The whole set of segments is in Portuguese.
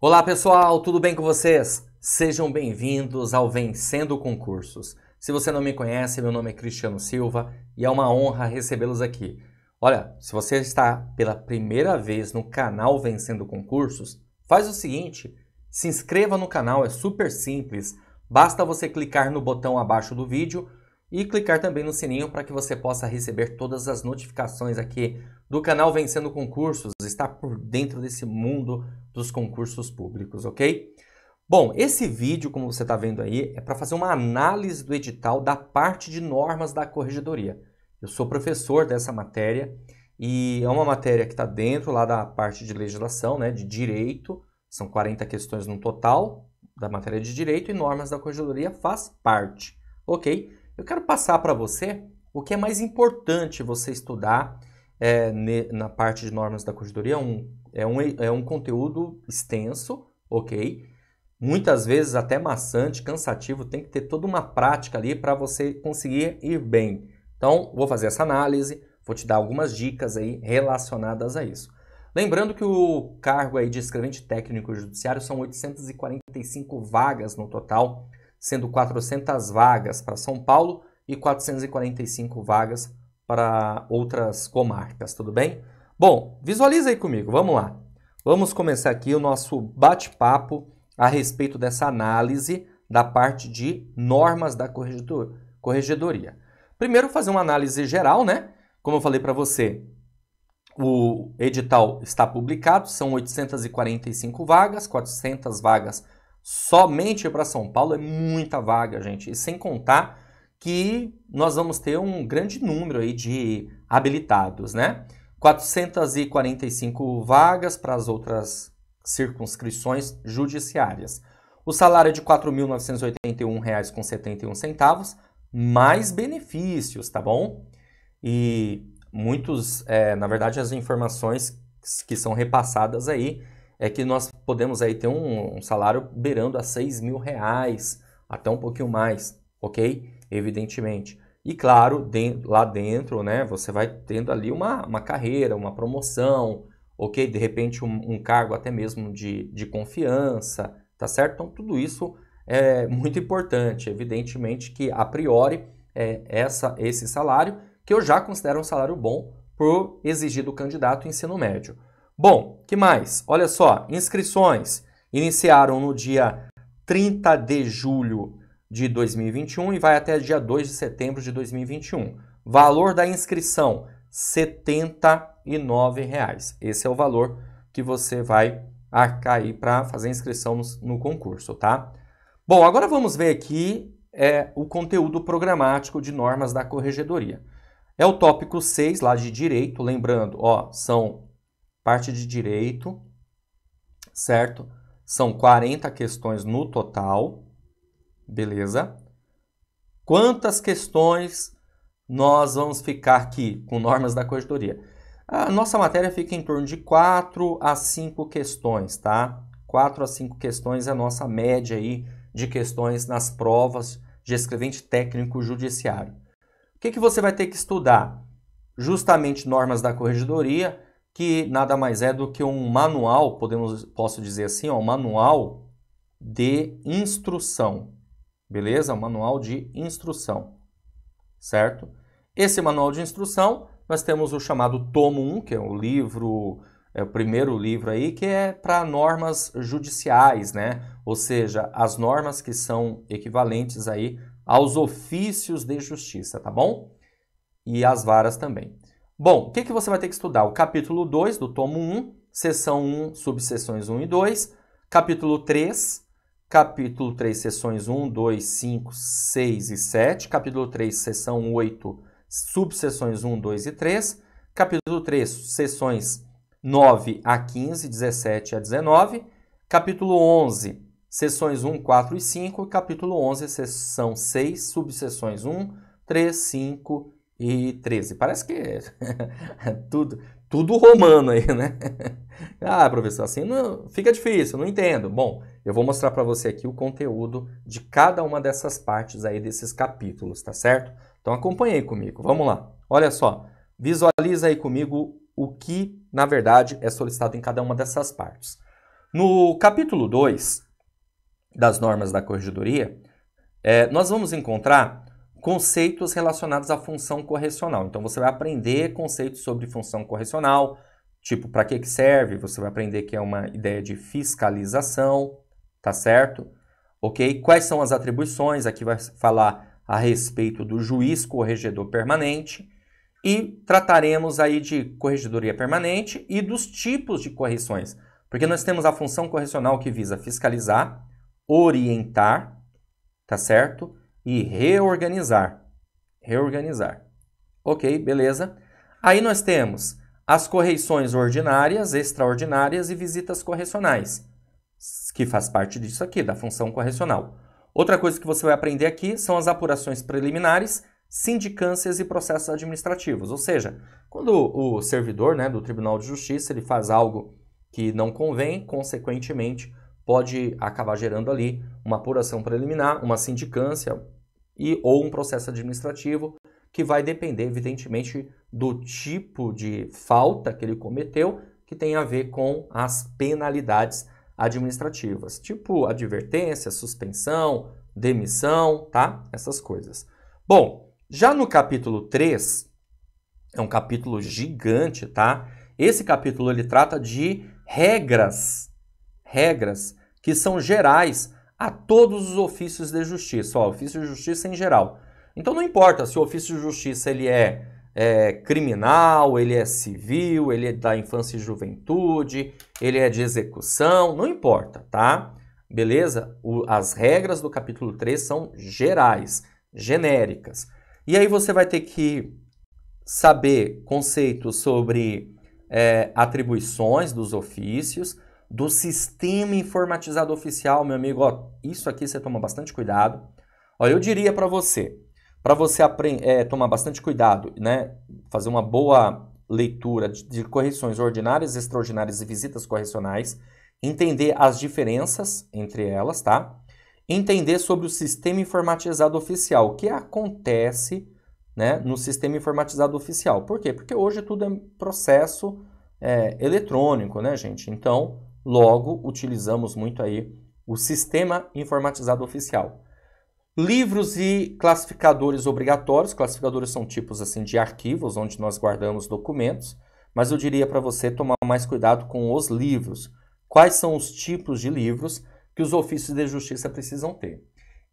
Olá pessoal, tudo bem com vocês? Sejam bem-vindos ao Vencendo Concursos. Se você não me conhece, meu nome é Cristiano Silva e é uma honra recebê-los aqui. Olha, se você está pela primeira vez no canal Vencendo Concursos, faz o seguinte: se inscreva no canal, é super simples. Basta você clicar no botão abaixo do vídeo e clicar também no sininho para que você possa receber todas as notificações aqui do canal Vencendo Concursos, está por dentro desse mundo dos concursos públicos, ok? Bom, esse vídeo, como você está vendo aí, é para fazer uma análise do edital da parte de normas da corregedoria. Eu sou professor dessa matéria e é uma matéria que está dentro lá da parte de legislação, né, de direito, são 40 questões no total da matéria de direito e normas da corregedoria faz parte, ok? Eu quero passar para você o que é mais importante você estudar é, ne, na parte de normas da corregedoria, um, é, um, é um conteúdo extenso, ok? Muitas vezes até maçante, cansativo, tem que ter toda uma prática ali para você conseguir ir bem. Então, vou fazer essa análise, vou te dar algumas dicas aí relacionadas a isso. Lembrando que o cargo aí de escrevente técnico judiciário são 845 vagas no total, sendo 400 vagas para São Paulo e 445 vagas para outras comarcas, tudo bem? Bom, visualiza aí comigo, vamos lá. Vamos começar aqui o nosso bate-papo a respeito dessa análise da parte de normas da corregedoria. Primeiro, fazer uma análise geral, né? Como eu falei para você, o edital está publicado, são 845 vagas, 400 vagas somente para São Paulo, é muita vaga, gente. E sem contar que nós vamos ter um grande número aí de habilitados, né? 445 vagas para as outras circunscrições judiciárias. O salário é de R$ 4.981,71, mais benefícios, tá bom? E muitos, é, na verdade, as informações que são repassadas aí é que nós podemos aí ter um, um salário beirando a R$ mil reais, até um pouquinho mais, ok? evidentemente. E claro, lá dentro, né, você vai tendo ali uma, uma carreira, uma promoção, ok? De repente um, um cargo até mesmo de, de confiança, tá certo? Então tudo isso é muito importante. Evidentemente que a priori é essa, esse salário, que eu já considero um salário bom por exigir do candidato ensino médio. Bom, que mais? Olha só, inscrições iniciaram no dia 30 de julho de 2021 e vai até dia 2 de setembro de 2021. Valor da inscrição: R$ reais. Esse é o valor que você vai arcar aí para fazer inscrição no, no, concurso, tá? Bom, agora vamos ver aqui é, o conteúdo programático de normas da corregedoria. É o tópico 6 lá de direito, lembrando, ó, são parte de direito, certo? São 40 questões no total, Beleza? Quantas questões nós vamos ficar aqui com normas da corredoria? A nossa matéria fica em torno de 4 a 5 questões, tá? 4 a 5 questões é a nossa média aí de questões nas provas de escrevente técnico judiciário. O que, que você vai ter que estudar? Justamente normas da corregedoria, que nada mais é do que um manual, podemos, posso dizer assim, ó, um manual de instrução beleza? O manual de instrução, certo? Esse manual de instrução, nós temos o chamado tomo 1, que é o livro, é o primeiro livro aí, que é para normas judiciais, né? Ou seja, as normas que são equivalentes aí aos ofícios de justiça, tá bom? E as varas também. Bom, o que, que você vai ter que estudar? O capítulo 2 do tomo 1, seção 1, subseções 1 e 2, capítulo 3, capítulo 3, seções 1, 2, 5, 6 e 7, capítulo 3, seção 8, subseções 1, 2 e 3, capítulo 3, seções 9 a 15, 17 a 19, capítulo 11, seções 1, 4 e 5, capítulo 11, seção 6, subseções 1, 3, 5 e 13. Parece que é tudo, tudo romano aí, né? ah, professor, assim não, fica difícil, não entendo. Bom, eu vou mostrar para você aqui o conteúdo de cada uma dessas partes aí desses capítulos, tá certo? Então acompanhe comigo, vamos lá. Olha só, visualiza aí comigo o que, na verdade, é solicitado em cada uma dessas partes. No capítulo 2 das normas da corregedoria, é, nós vamos encontrar conceitos relacionados à função correcional. Então você vai aprender conceitos sobre função correcional, tipo para que, que serve, você vai aprender que é uma ideia de fiscalização, tá certo? Ok? Quais são as atribuições? Aqui vai falar a respeito do juiz corregedor permanente e trataremos aí de corregedoria permanente e dos tipos de correções, porque nós temos a função correcional que visa fiscalizar, orientar, tá certo? e reorganizar. Reorganizar. Ok, beleza. Aí nós temos as correções ordinárias, extraordinárias e visitas correcionais, que faz parte disso aqui, da função correcional. Outra coisa que você vai aprender aqui são as apurações preliminares, sindicâncias e processos administrativos. Ou seja, quando o servidor né, do Tribunal de Justiça ele faz algo que não convém, consequentemente, pode acabar gerando ali uma apuração preliminar, uma sindicância, e ou um processo administrativo, que vai depender, evidentemente, do tipo de falta que ele cometeu, que tem a ver com as penalidades administrativas, tipo advertência, suspensão, demissão, tá? Essas coisas. Bom, já no capítulo 3, é um capítulo gigante, tá? Esse capítulo ele trata de regras, regras que são gerais a todos os ofícios de justiça, ó, ofício de justiça em geral. Então não importa se o ofício de justiça ele é, é, criminal, ele é civil, ele é da infância e juventude, ele é de execução, não importa, tá? Beleza? O, as regras do capítulo 3 são gerais, genéricas. E aí você vai ter que saber conceitos sobre é, atribuições dos ofícios, do sistema informatizado oficial, meu amigo, ó, isso aqui você toma bastante cuidado. Ó, eu diria para você, para você é, tomar bastante cuidado, né, fazer uma boa leitura de, de correções ordinárias, extraordinárias e visitas correcionais, entender as diferenças entre elas, tá? Entender sobre o sistema informatizado oficial, o que acontece né, no sistema informatizado oficial. Por quê? Porque hoje tudo é processo é, eletrônico, né, gente? Então, Logo, utilizamos muito aí o sistema informatizado oficial. Livros e classificadores obrigatórios. Classificadores são tipos assim de arquivos onde nós guardamos documentos, mas eu diria para você tomar mais cuidado com os livros. Quais são os tipos de livros que os ofícios de justiça precisam ter?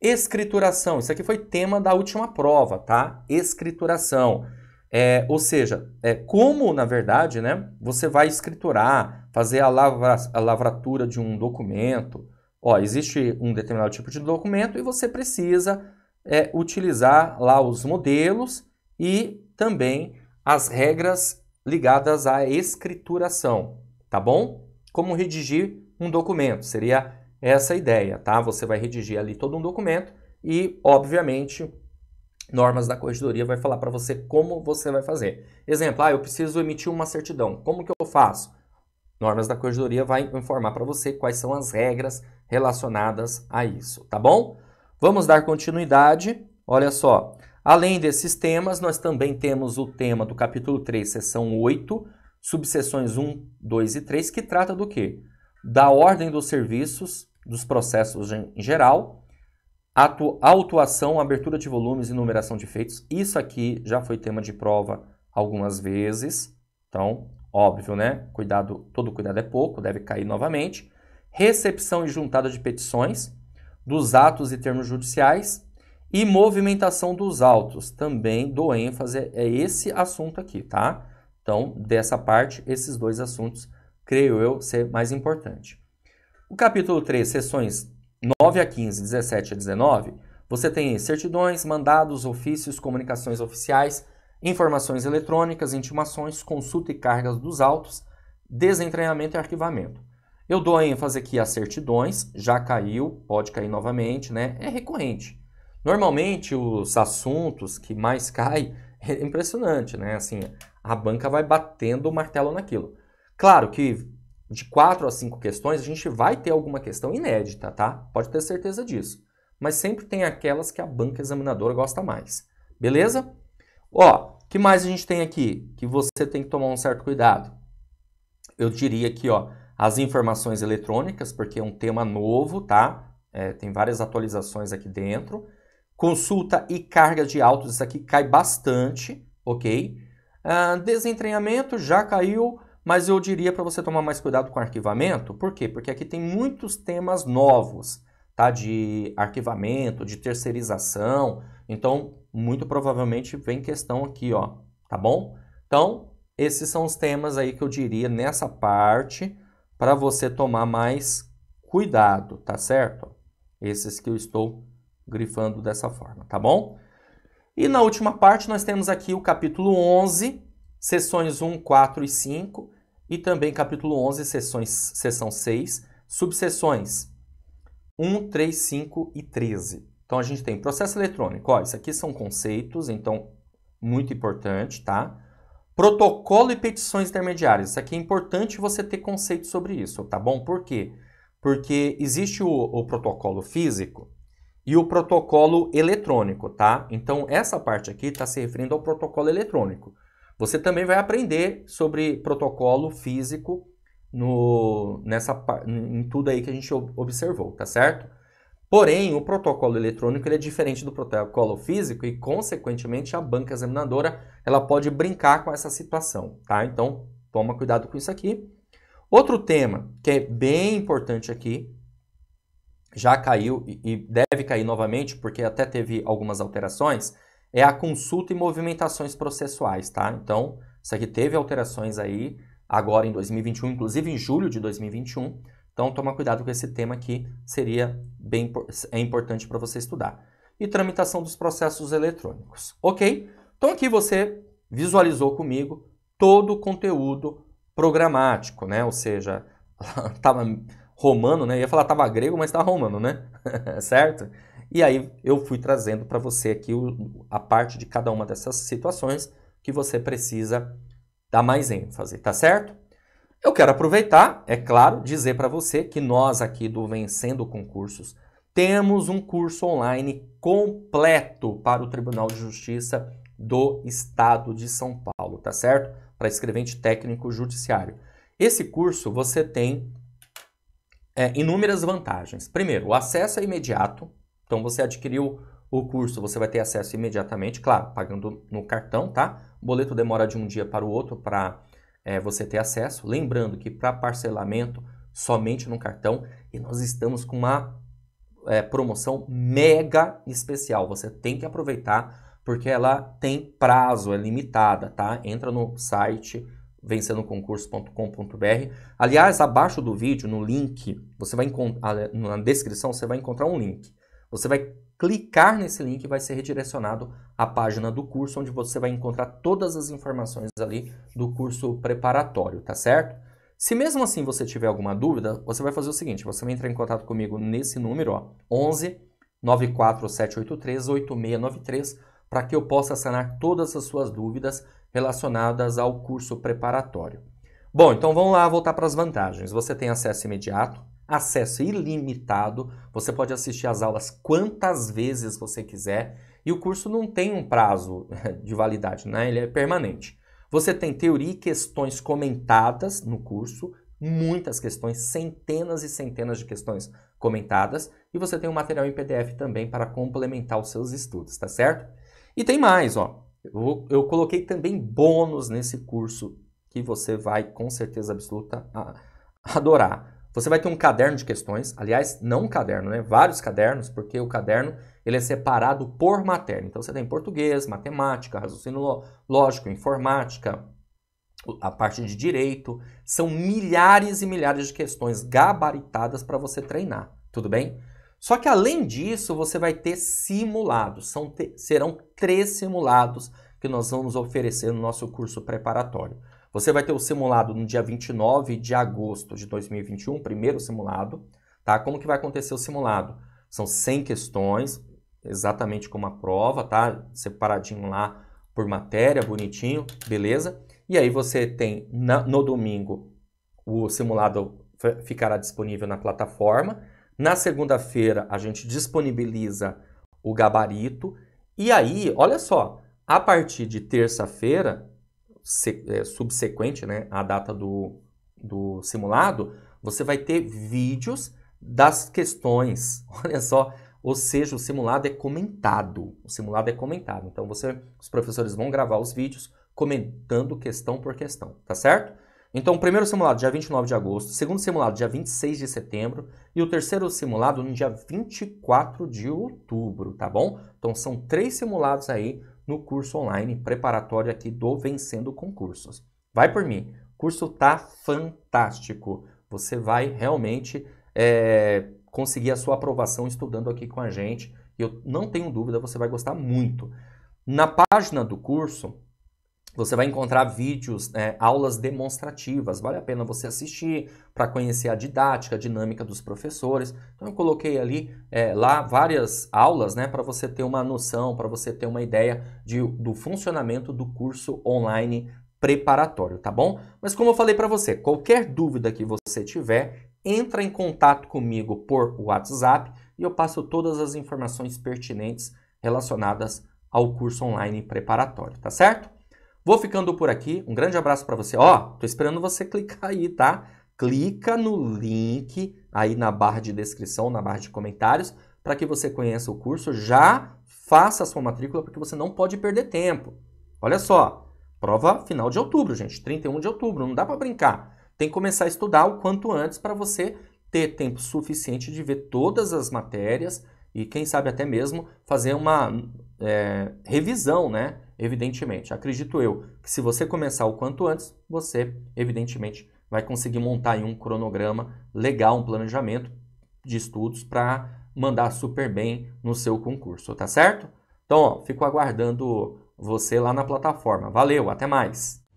Escrituração. Isso aqui foi tema da última prova, tá? Escrituração. É, ou seja, é, como, na verdade, né, você vai escriturar, fazer a, lavra, a lavratura de um documento. Ó, existe um determinado tipo de documento e você precisa é, utilizar lá os modelos e também as regras ligadas à escrituração, tá bom? Como redigir um documento, seria essa a ideia, tá? Você vai redigir ali todo um documento e, obviamente, normas da corregedoria vai falar para você como você vai fazer. Exemplo, ah, eu preciso emitir uma certidão. Como que eu faço? Normas da corregedoria vai informar para você quais são as regras relacionadas a isso, tá bom? Vamos dar continuidade. Olha só, além desses temas, nós também temos o tema do capítulo 3, seção 8, subseções 1, 2 e 3, que trata do quê? Da ordem dos serviços, dos processos em geral, Atuação, autuação, abertura de volumes e numeração de feitos. Isso aqui já foi tema de prova algumas vezes. Então, óbvio, né? Cuidado, todo cuidado é pouco, deve cair novamente. Recepção e juntada de petições dos atos e termos judiciais e movimentação dos autos. Também dou ênfase é esse assunto aqui, tá? Então, dessa parte, esses dois assuntos, creio eu, ser mais importante. O capítulo 3, sessões 9 a 15, 17 a 19, você tem certidões, mandados, ofícios, comunicações oficiais, informações eletrônicas, intimações, consulta e cargas dos autos, desentranhamento e arquivamento. Eu dou ênfase aqui a certidões, já caiu, pode cair novamente, né? É recorrente. Normalmente os assuntos que mais cai é impressionante, né? Assim, a banca vai batendo o martelo naquilo. Claro que de quatro a cinco questões, a gente vai ter alguma questão inédita, tá? Pode ter certeza disso. Mas sempre tem aquelas que a banca examinadora gosta mais. Beleza? Ó, que mais a gente tem aqui que você tem que tomar um certo cuidado? Eu diria aqui, ó, as informações eletrônicas, porque é um tema novo, tá? É, tem várias atualizações aqui dentro. Consulta e carga de autos, isso aqui cai bastante, ok? Ah, desentranhamento já caiu mas eu diria para você tomar mais cuidado com arquivamento, por quê? Porque aqui tem muitos temas novos, tá? De arquivamento, de terceirização, então muito provavelmente vem questão aqui, ó, tá bom? Então, esses são os temas aí que eu diria nessa parte para você tomar mais cuidado, tá certo? Esses que eu estou grifando dessa forma, tá bom? E na última parte nós temos aqui o capítulo 11, sessões 1, 4 e 5, e também capítulo 11, sessões sessão 6, subseções 1, 3, 5 e 13. Então a gente tem processo eletrônico, ó, isso aqui são conceitos, então muito importante, tá? Protocolo e petições intermediárias. Isso aqui é importante você ter conceito sobre isso, tá bom? Por quê? Porque existe o, o protocolo físico e o protocolo eletrônico, tá? Então essa parte aqui está se referindo ao protocolo eletrônico. Você também vai aprender sobre protocolo físico no, nessa, em tudo aí que a gente observou, tá certo? Porém, o protocolo eletrônico ele é diferente do protocolo físico e, consequentemente, a banca examinadora ela pode brincar com essa situação, tá? Então, toma cuidado com isso aqui. Outro tema que é bem importante aqui, já caiu e deve cair novamente, porque até teve algumas alterações, é a consulta e movimentações processuais, tá? Então, isso aqui teve alterações aí agora em 2021, inclusive em julho de 2021. Então, toma cuidado com esse tema aqui, seria bem é importante para você estudar. E tramitação dos processos eletrônicos. OK? Então aqui você visualizou comigo todo o conteúdo programático, né? Ou seja, estava romano, né? Eu ia falar estava grego, mas está romano, né? certo? E aí eu fui trazendo para você aqui o, a parte de cada uma dessas situações que você precisa dar mais ênfase, tá certo? Eu quero aproveitar, é claro, dizer para você que nós aqui do Vencendo Concursos temos um curso online completo para o Tribunal de Justiça do Estado de São Paulo, tá certo? Para escrevente técnico judiciário. Esse curso você tem é, inúmeras vantagens. Primeiro, o acesso é imediato, então você adquiriu o curso, você vai ter acesso imediatamente, claro, pagando no cartão, tá? O boleto demora de um dia para o outro para é, você ter acesso. Lembrando que para parcelamento, somente no cartão. E nós estamos com uma é, promoção mega especial. Você tem que aproveitar porque ela tem prazo, é limitada, tá? Entra no site vencendoconcurso.com.br. Aliás, abaixo do vídeo, no link, você vai encontrar na descrição, você vai encontrar um link. Você vai clicar nesse link e vai ser redirecionado à página do curso, onde você vai encontrar todas as informações ali do curso preparatório, tá certo? Se mesmo assim você tiver alguma dúvida, você vai fazer o seguinte, você vai entrar em contato comigo nesse número, ó, 11 94783 8693, para que eu possa sanar todas as suas dúvidas relacionadas ao curso preparatório. Bom, então vamos lá voltar para as vantagens. Você tem acesso imediato, acesso ilimitado, você pode assistir às aulas quantas vezes você quiser e o curso não tem um prazo de validade, né? ele é permanente. Você tem teoria e questões comentadas no curso, muitas questões, centenas e centenas de questões comentadas, e você tem um material em PDF também para complementar os seus estudos, tá certo? E tem mais, ó. Eu, eu coloquei também bônus nesse curso que você vai com certeza absoluta adorar. Você vai ter um caderno de questões, aliás, não um caderno, né? Vários cadernos, porque o caderno ele é separado por matéria. Então você tem português, matemática, raciocínio lógico, informática, a parte de direito. São milhares e milhares de questões gabaritadas para você treinar, tudo bem? Só que além disso, você vai ter simulados. São te... serão três simulados que nós vamos oferecer no nosso curso preparatório. Você vai ter o simulado no dia 29 de agosto de 2021, primeiro simulado, tá? Como que vai acontecer o simulado? São 100 questões, exatamente como a prova, tá? Separadinho lá por matéria, bonitinho, beleza? E aí você tem na, no domingo o simulado ficará disponível na plataforma. Na segunda-feira a gente disponibiliza o gabarito e aí, olha só, a partir de terça-feira é, subsequente né, à data do, do simulado, você vai ter vídeos das questões. Olha só, ou seja, o simulado é comentado. O simulado é comentado. Então você, os professores vão gravar os vídeos comentando questão por questão, tá certo? Então, o primeiro simulado dia 29 de agosto, o segundo simulado dia 26 de setembro e o terceiro simulado no dia 24 de outubro, tá bom? Então, são três simulados aí no curso online preparatório aqui do Vencendo Concursos. Vai por mim, o curso tá fantástico. Você vai realmente é, conseguir a sua aprovação estudando aqui com a gente. Eu não tenho dúvida, você vai gostar muito. Na página do curso, você vai encontrar vídeos, né, aulas demonstrativas, vale a pena você assistir para conhecer a didática, a dinâmica dos professores. Então eu coloquei ali é, lá várias aulas, né, para você ter uma noção, para você ter uma ideia de, do funcionamento do curso online preparatório, tá bom? Mas como eu falei para você, qualquer dúvida que você tiver, entra em contato comigo por WhatsApp e eu passo todas as informações pertinentes relacionadas ao curso online preparatório, tá certo? Vou ficando por aqui. Um grande abraço para você. Ó, tô esperando você clicar aí, tá? Clica no link aí na barra de descrição, na barra de comentários, para que você conheça o curso, já faça a sua matrícula porque você não pode perder tempo. Olha só, prova final de outubro, gente, 31 de outubro, não dá para brincar. Tem que começar a estudar o quanto antes para você ter tempo suficiente de ver todas as matérias e quem sabe até mesmo fazer uma é, revisão, né? Evidentemente. Acredito eu que se você começar o quanto antes, você, evidentemente, vai conseguir montar um cronograma legal, um planejamento de estudos para mandar super bem no seu concurso, tá certo? Então, ó, fico aguardando você lá na plataforma. Valeu, até mais!